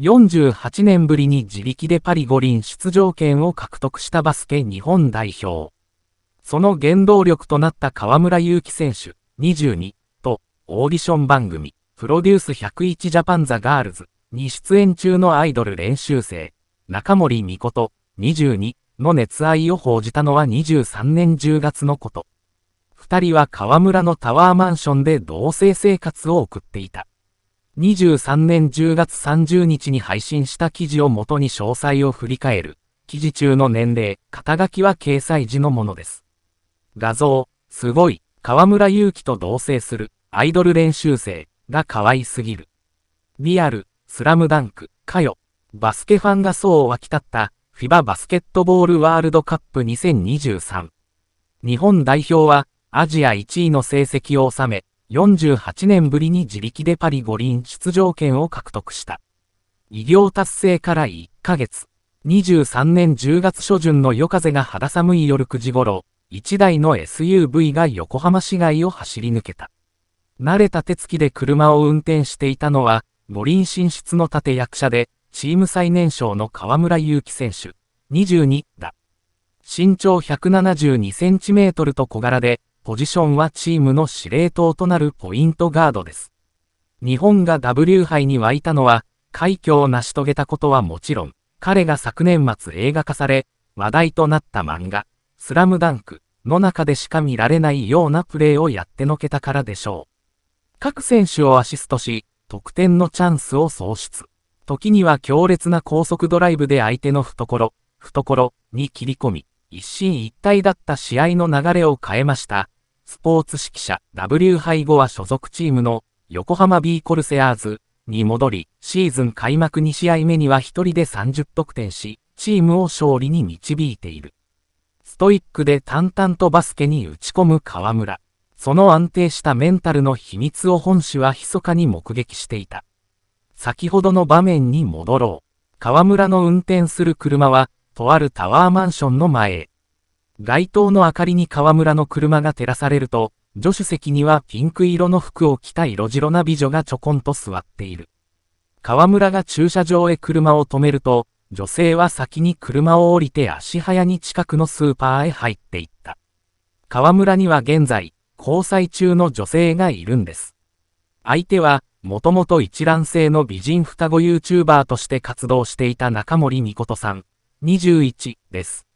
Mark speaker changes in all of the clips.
Speaker 1: 48年ぶりに自力でパリ五輪出場権を獲得したバスケ日本代表。その原動力となった河村祐希選手22とオーディション番組プロデュース101ジャパンザガールズに出演中のアイドル練習生中森美琴22の熱愛を報じたのは23年10月のこと。二人は河村のタワーマンションで同棲生活を送っていた。2 3年10月30日に配信した記事をもとに詳細を振り返る。記事中の年齢、肩書きは掲載時のものです。画像、すごい、河村祐希と同棲する、アイドル練習生、が可愛すぎる。リアル、スラムダンク、かよ。バスケファンが層を沸き立った、フィババスケットボールワールドカップ2023。日本代表は、アジア1位の成績を収め、48年ぶりに自力でパリ五輪出場権を獲得した。医業達成から1ヶ月、23年10月初旬の夜風が肌寒い夜9時頃、1台の SUV が横浜市街を走り抜けた。慣れた手つきで車を運転していたのは、五輪進出の盾役者で、チーム最年少の河村祐希選手、22だ。身長172センチメートルと小柄で、ポジションはチームの司令塔となるポイントガードです。日本が W 杯に沸いたのは、快挙を成し遂げたことはもちろん、彼が昨年末映画化され、話題となった漫画、スラムダンクの中でしか見られないようなプレーをやってのけたからでしょう。各選手をアシストし、得点のチャンスを創出。時には強烈な高速ドライブで相手の懐、懐に切り込み、一進一退だった試合の流れを変えました。スポーツ指揮者 W 杯後は所属チームの横浜 B コルセアーズに戻り、シーズン開幕2試合目には1人で30得点し、チームを勝利に導いている。ストイックで淡々とバスケに打ち込む河村。その安定したメンタルの秘密を本市は密かに目撃していた。先ほどの場面に戻ろう。河村の運転する車は、とあるタワーマンションの前へ。街灯の明かりに川村の車が照らされると、助手席にはピンク色の服を着た色白な美女がちょこんと座っている。川村が駐車場へ車を止めると、女性は先に車を降りて足早に近くのスーパーへ入っていった。川村には現在、交際中の女性がいるんです。相手は、もともと一卵性の美人双子 YouTuber として活動していた中森美琴さん。21です。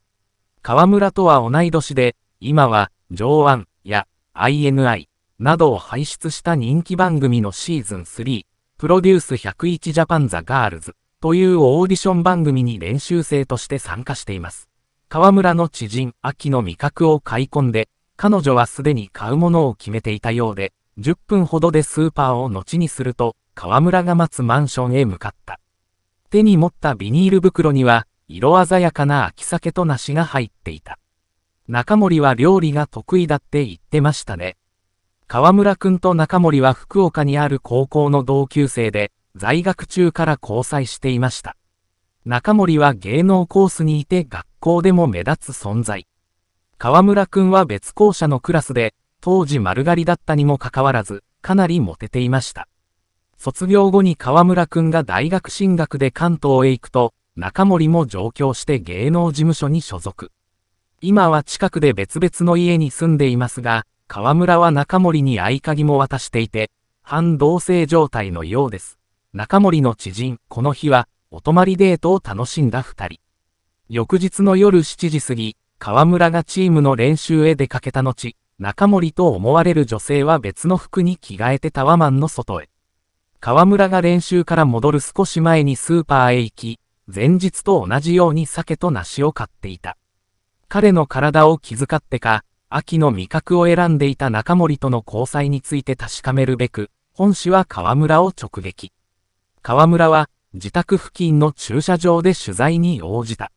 Speaker 1: 河村とは同い年で、今は、上腕や INI などを輩出した人気番組のシーズン3、プロデュース101ジャパンザガールズというオーディション番組に練習生として参加しています。河村の知人、秋の味覚を買い込んで、彼女はすでに買うものを決めていたようで、10分ほどでスーパーを後にすると、河村が待つマンションへ向かった。手に持ったビニール袋には、色鮮やかな秋酒と梨が入っていた。中森は料理が得意だって言ってましたね。河村くんと中森は福岡にある高校の同級生で、在学中から交際していました。中森は芸能コースにいて学校でも目立つ存在。河村くんは別校舎のクラスで、当時丸刈りだったにもかかわらず、かなりモテていました。卒業後に河村くんが大学進学で関東へ行くと、中森も上京して芸能事務所に所属。今は近くで別々の家に住んでいますが、河村は中森に合鍵も渡していて、半同棲状態のようです。中森の知人、この日は、お泊まりデートを楽しんだ二人。翌日の夜7時過ぎ、河村がチームの練習へ出かけた後、中森と思われる女性は別の服に着替えてタワマンの外へ。河村が練習から戻る少し前にスーパーへ行き、前日と同じように鮭と梨を買っていた。彼の体を気遣ってか、秋の味覚を選んでいた中森との交際について確かめるべく、本市は河村を直撃。河村は、自宅付近の駐車場で取材に応じた。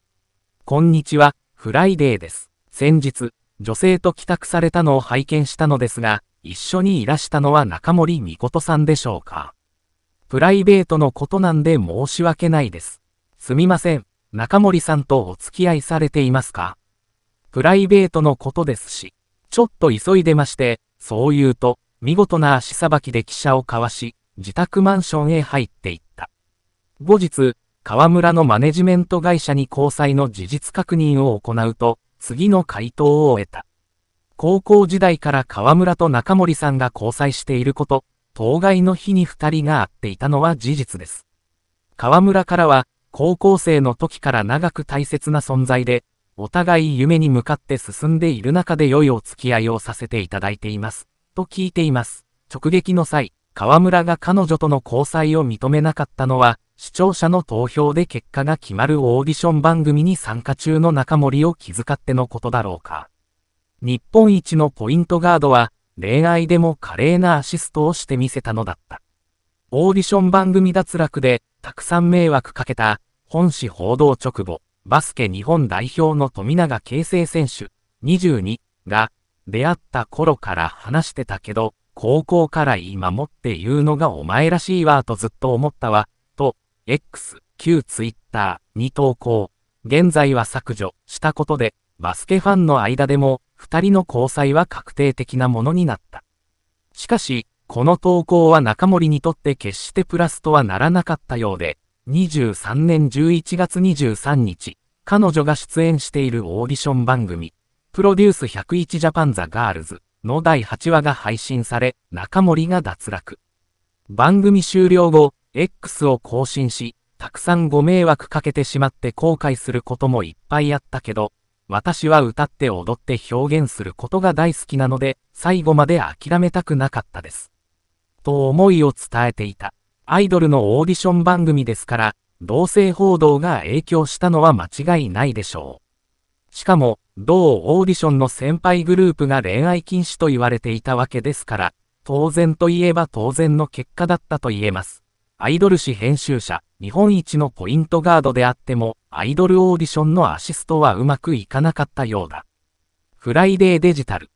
Speaker 1: こんにちは、フライデーです。先日、女性と帰宅されたのを拝見したのですが、一緒にいらしたのは中森美琴さんでしょうか。プライベートのことなんで申し訳ないです。すみません、中森さんとお付き合いされていますかプライベートのことですし、ちょっと急いでまして、そう言うと、見事な足さばきで汽車をかわし、自宅マンションへ入っていった。後日、河村のマネジメント会社に交際の事実確認を行うと、次の回答を得た。高校時代から河村と中森さんが交際していること、当該の日に二人が会っていたのは事実です。河村からは、高校生の時から長く大切な存在で、お互い夢に向かって進んでいる中で良いお付き合いをさせていただいています。と聞いています。直撃の際、河村が彼女との交際を認めなかったのは、視聴者の投票で結果が決まるオーディション番組に参加中の中森を気遣ってのことだろうか。日本一のポイントガードは、恋愛でも華麗なアシストをしてみせたのだった。オーディション番組脱落で、たくさん迷惑かけた、本誌報道直後、バスケ日本代表の富永啓生選手、22が、出会った頃から話してたけど、高校から今もっていうのがお前らしいわとずっと思ったわ、と、X、旧 Twitter に投稿。現在は削除したことで、バスケファンの間でも、二人の交際は確定的なものになった。しかし、この投稿は中森にとって決してプラスとはならなかったようで、23年11月23日、彼女が出演しているオーディション番組、プロデュース101ジャパンザガールズの第8話が配信され、中森が脱落。番組終了後、X を更新し、たくさんご迷惑かけてしまって後悔することもいっぱいあったけど、私は歌って踊って表現することが大好きなので、最後まで諦めたくなかったです。と思いを伝えていた。アイドルのオーディション番組ですから、同性報道が影響したのは間違いないでしょう。しかも、同オーディションの先輩グループが恋愛禁止と言われていたわけですから、当然といえば当然の結果だったと言えます。アイドル誌編集者、日本一のポイントガードであっても、アイドルオーディションのアシストはうまくいかなかったようだ。フライデーデジタル。